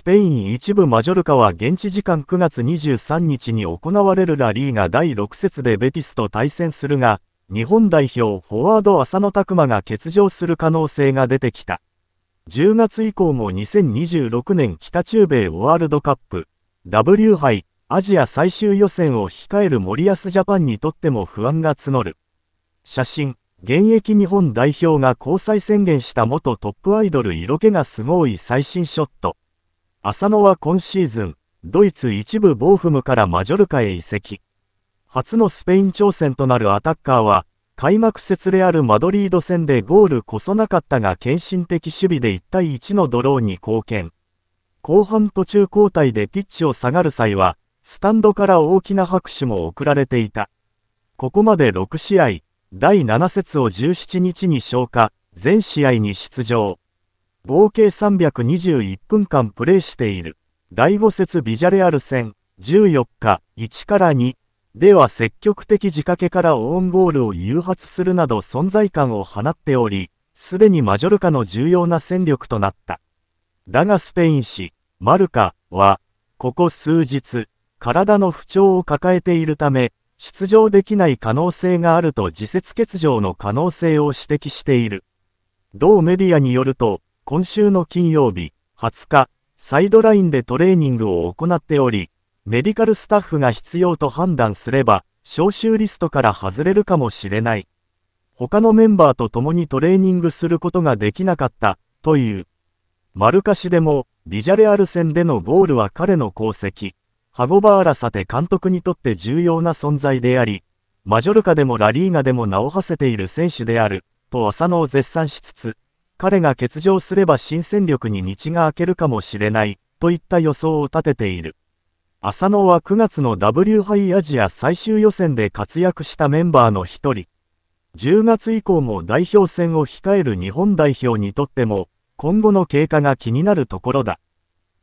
スペイン一部マジョルカは現地時間9月23日に行われるラリーが第6節でベティスと対戦するが、日本代表フォワード浅野拓磨が欠場する可能性が出てきた。10月以降も2026年北中米ワールドカップ W 杯アジア最終予選を控える森保ジャパンにとっても不安が募る。写真、現役日本代表が交際宣言した元トップアイドル色気がすごい最新ショット。浅野は今シーズン、ドイツ一部ボーフムからマジョルカへ移籍。初のスペイン挑戦となるアタッカーは、開幕節レアル・マドリード戦でゴールこそなかったが献身的守備で1対1のドローに貢献。後半途中交代でピッチを下がる際は、スタンドから大きな拍手も送られていた。ここまで6試合、第7節を17日に消化、全試合に出場。合計321分間プレーしている。第5節ビジャレアル戦、14日、1から2では積極的仕掛けからオウンゴールを誘発するなど存在感を放っており、すでにマジョルカの重要な戦力となった。だがスペイン紙、マルカは、ここ数日、体の不調を抱えているため、出場できない可能性があると自説欠場の可能性を指摘している。同メディアによると、今週の金曜日、20日、サイドラインでトレーニングを行っており、メディカルスタッフが必要と判断すれば、招集リストから外れるかもしれない。他のメンバーと共にトレーニングすることができなかった、という。マルカシでも、ビジャレアル戦でのゴールは彼の功績。ハゴバーラサテ監督にとって重要な存在であり、マジョルカでもラリーガでも名を馳せている選手である、と浅野を絶賛しつつ、彼が欠場すれば新戦力に道が開けるかもしれない、といった予想を立てている。浅野は9月の W 杯アジア最終予選で活躍したメンバーの一人。10月以降も代表戦を控える日本代表にとっても、今後の経過が気になるところだ。